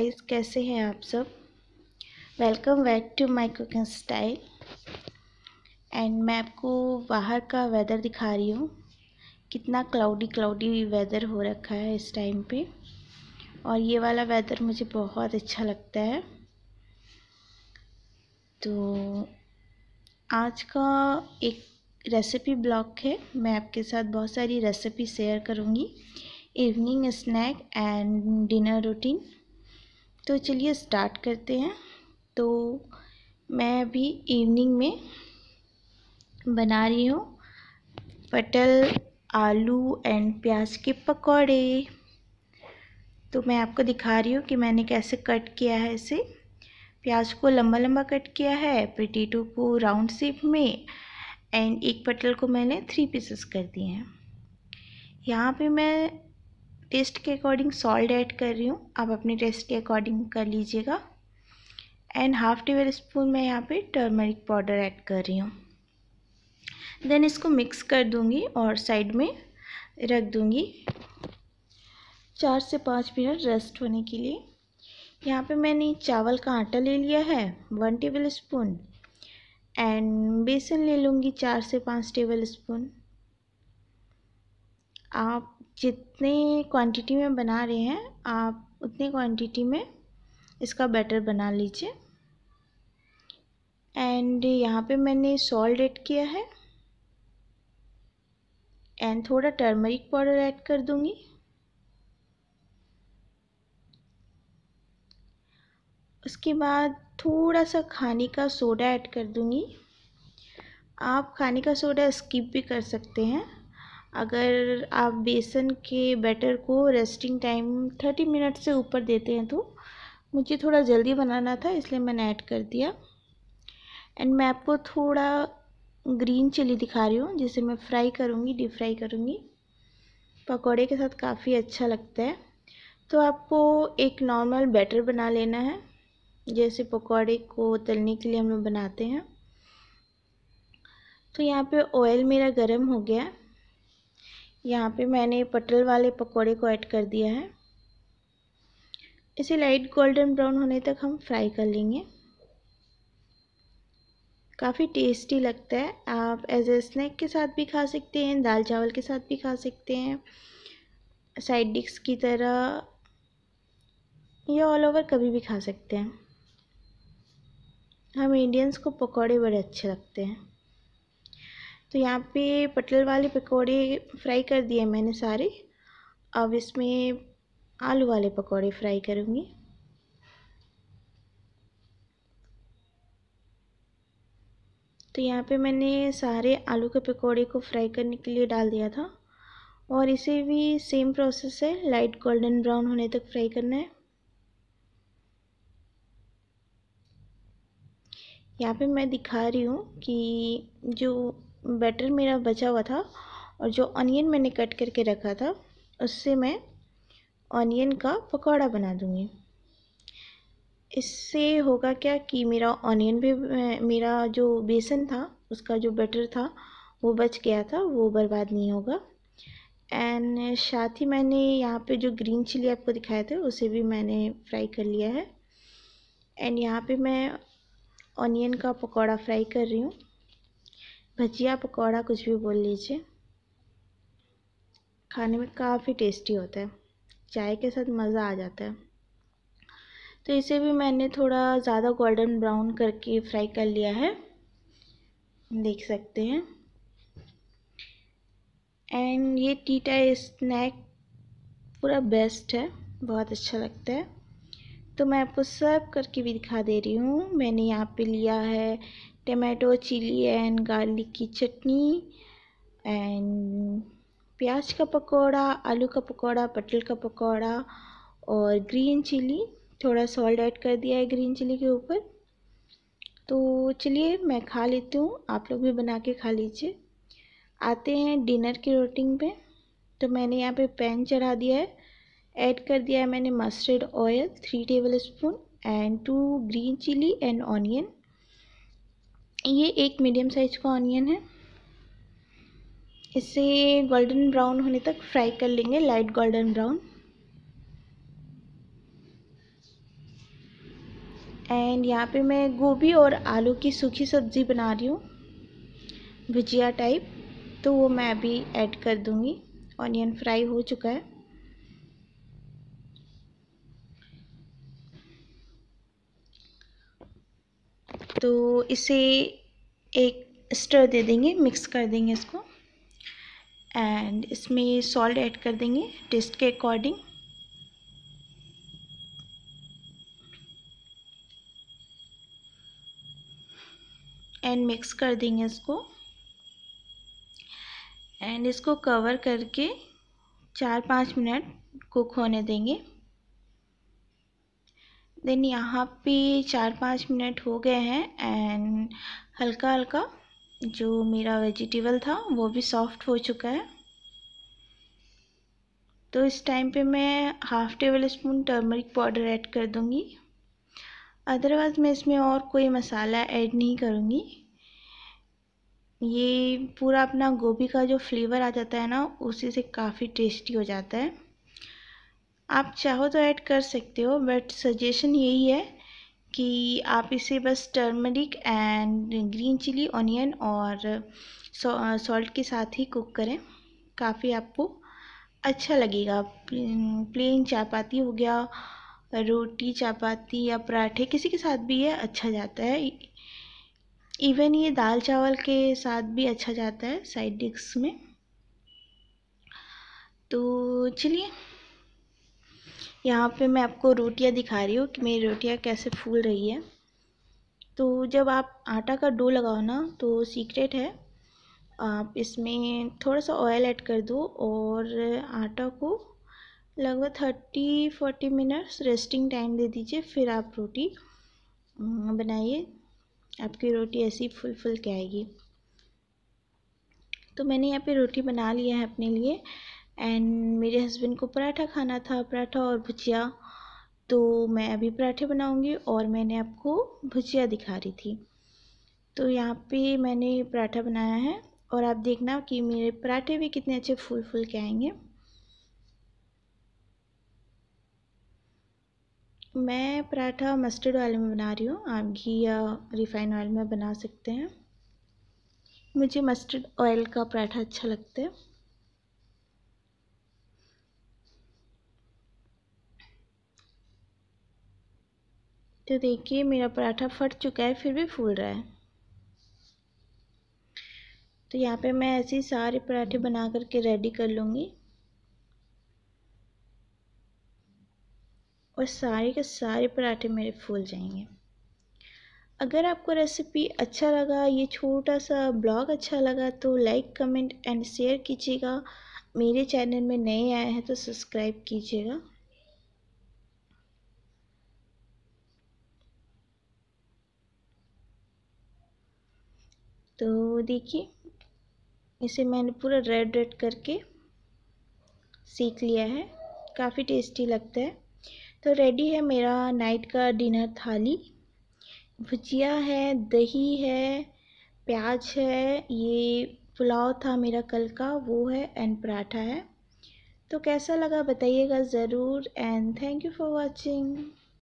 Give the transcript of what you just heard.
guys कैसे हैं आप सब welcome back to my cooking style and मैं आपको बाहर का वेदर दिखा रही हूँ कितना क्लाउडी क्लाउडी वेदर हो रखा है इस टाइम पे और ये वाला वेदर मुझे बहुत अच्छा लगता है तो आज का एक रेसिपी ब्लॉग है मैं आपके साथ बहुत सारी रेसिपी शेयर करूँगी evening snack and dinner routine तो चलिए स्टार्ट करते हैं तो मैं अभी इवनिंग में बना रही हूँ पटल आलू एंड प्याज के पकौड़े तो मैं आपको दिखा रही हूँ कि मैंने कैसे कट किया है इसे प्याज को लंबा लंबा कट किया है पटेटो को राउंड शेप में एंड एक पटल को मैंने थ्री पीसेस कर दिए हैं यहाँ पे मैं टेस्ट के अकॉर्डिंग सॉल्ट ऐड कर रही हूँ आप अपने टेस्ट के अकॉर्डिंग कर लीजिएगा एंड हाफ टेबल स्पून मैं यहाँ पे टर्मरिक पाउडर ऐड कर रही हूँ देन इसको मिक्स कर दूँगी और साइड में रख दूँगी चार से पाँच मिनट रेस्ट होने के लिए यहाँ पे मैंने चावल का आटा ले लिया है वन टेबल स्पून एंड बेसन ले लूँगी चार से पाँच टेबल स्पून आप जितने क्वांटिटी में बना रहे हैं आप उतने क्वांटिटी में इसका बैटर बना लीजिए एंड यहाँ पे मैंने सॉल्ट ऐड किया है एंड थोड़ा टर्मरिक पाउडर ऐड कर दूँगी उसके बाद थोड़ा सा खाने का सोडा ऐड कर दूँगी आप खाने का सोडा स्किप भी कर सकते हैं अगर आप बेसन के बैटर को रेस्टिंग टाइम थर्टी मिनट से ऊपर देते हैं तो मुझे थोड़ा जल्दी बनाना था इसलिए मैंने ऐड कर दिया एंड मैं आपको थोड़ा ग्रीन चिली दिखा रही हूँ जिसे मैं फ्राई करूँगी डीप फ्राई करूँगी पकौड़े के साथ काफ़ी अच्छा लगता है तो आपको एक नॉर्मल बैटर बना लेना है जैसे पकौड़े को तलने के लिए हम लोग बनाते हैं तो यहाँ पे ऑयल मेरा गर्म हो गया है यहाँ पे मैंने पटल वाले पकोड़े को ऐड कर दिया है इसे लाइट गोल्डन ब्राउन होने तक हम फ्राई कर लेंगे काफ़ी टेस्टी लगता है आप एज ए स्नैक के साथ भी खा सकते हैं दाल चावल के साथ भी खा सकते हैं साइड डिश की तरह या ऑल ओवर कभी भी खा सकते हैं हम इंडियंस को पकौड़े बड़े अच्छे लगते हैं तो यहाँ पे पटल वाले पकोड़े फ्राई कर दिए मैंने सारे अब इसमें आलू वाले पकोड़े फ्राई करूँगी तो यहाँ पे मैंने सारे आलू के पकोड़े को फ्राई करने के लिए डाल दिया था और इसे भी सेम प्रोसेस है लाइट गोल्डन ब्राउन होने तक फ्राई करना है यहाँ पे मैं दिखा रही हूँ कि जो बैटर मेरा बचा हुआ था और जो अनियन मैंने कट करके रखा था उससे मैं ऑनियन का पकौड़ा बना दूँगी इससे होगा क्या कि मेरा ऑनियन भी मेरा जो बेसन था उसका जो बटर था वो बच गया था वो बर्बाद नहीं होगा एंड साथ ही मैंने यहाँ पे जो ग्रीन चिली आपको दिखाया था उसे भी मैंने फ्राई कर लिया है एंड यहाँ पे मैं ऑनियन का पकौड़ा फ्राई कर रही हूँ भजिया पकौड़ा कुछ भी बोल लीजिए खाने में काफ़ी टेस्टी होता है चाय के साथ मज़ा आ जाता है तो इसे भी मैंने थोड़ा ज़्यादा गोल्डन ब्राउन करके फ्राई कर लिया है देख सकते हैं एंड ये टीटा स्नैक पूरा बेस्ट है बहुत अच्छा लगता है तो मैं आपको सर्व करके भी दिखा दे रही हूँ मैंने यहाँ पे लिया है टमाटो चिली एंड गार्लिक की चटनी एंड प्याज का पकौड़ा आलू का पकौड़ा पटल का पकौड़ा और ग्रीन चिली थोड़ा सॉल्ट ऐड कर दिया है ग्रीन चिली के ऊपर तो चलिए मैं खा लेती हूँ आप लोग भी बना के खा लीजिए आते हैं डिनर की रोटिंग पे तो मैंने यहाँ पे पैन चढ़ा दिया है ऐड कर दिया है मैंने mustard oil three tablespoon and two green chilli and onion ये एक मीडियम साइज का ऑनियन है इसे गोल्डन ब्राउन होने तक फ्राई कर लेंगे लाइट गोल्डन ब्राउन एंड यहाँ पे मैं गोभी और आलू की सूखी सब्ज़ी बना रही हूँ भुजिया टाइप तो वो मैं अभी ऐड कर दूँगी ऑनियन फ्राई हो चुका है तो इसे एक स्टर दे देंगे मिक्स कर देंगे इसको एंड इसमें सॉल्ट ऐड कर देंगे टेस्ट के अकॉर्डिंग एंड मिक्स कर देंगे इसको एंड इसको कवर करके चार पाँच मिनट कुक होने देंगे देन यहाँ पे चार पाँच मिनट हो गए हैं एंड हल्का हल्का जो मेरा वेजिटेबल था वो भी सॉफ्ट हो चुका है तो इस टाइम पे मैं half tablespoon turmeric powder add कर दूँगी अदरवाइज़ मैं इसमें और कोई मसाला ऐड नहीं करूँगी ये पूरा अपना गोभी का जो फ्लेवर आ जाता है ना उसी से काफ़ी टेस्टी हो जाता है आप चाहो तो ऐड कर सकते हो बट सजेशन यही है कि आप इसे बस turmeric and green chilli onion और सॉल्ट uh, के साथ ही कुक करें काफ़ी आपको अच्छा लगेगा प्लेन चापाती हो गया रोटी चापाती या पराठे किसी के साथ भी ये अच्छा जाता है इवन ये दाल चावल के साथ भी अच्छा जाता है साइड डिश में तो चलिए यहाँ पे मैं आपको रोटियाँ दिखा रही हूँ कि मेरी रोटियाँ कैसे फूल रही है तो जब आप आटा का डो लगाओ ना तो सीक्रेट है आप इसमें थोड़ा सा ऑयल ऐड कर दो और आटा को लगभग thirty forty minutes resting time दे दीजिए फिर आप रोटी बनाइए आपकी रोटी ऐसी फुल फुल के आएगी तो मैंने यहाँ पे रोटी बना लिया है अपने लिए एंड मेरे हस्बैंड को पराठा खाना था पराठा और भुजिया तो मैं अभी पराठे बनाऊंगी और मैंने आपको भुजिया दिखा रही थी तो यहाँ पे मैंने पराठा बनाया है और आप देखना कि मेरे पराठे भी कितने अच्छे फूल फूल के आएंगे मैं पराठा मस्टर्ड ऑयल में बना रही हूँ आप घी या रिफाइन ऑयल में बना सकते हैं मुझे मस्टर्ड ऑयल का पराठा अच्छा लगता है तो देखिए मेरा पराठा फट चुका है फिर भी फूल रहा है तो यहाँ पे मैं ऐसे ही सारे पराठे बना करके रेडी कर लूँगी और सारे के सारे पराठे मेरे फूल जाएंगे अगर आपको रेसिपी अच्छा लगा ये छोटा सा ब्लॉग अच्छा लगा तो लाइक कमेंट एंड शेयर कीजिएगा मेरे चैनल में नए आए हैं तो सब्सक्राइब कीजिएगा तो देखिए इसे मैंने पूरा रेड रेड करके सीख लिया है काफ़ी टेस्टी लगता है तो रेडी है मेरा नाइट का डिनर थाली भुजिया है दही है प्याज है ये पुलाव था मेरा कल का वो है एंड पराठा है तो कैसा लगा बताइएगा ज़रूर and thank you for watching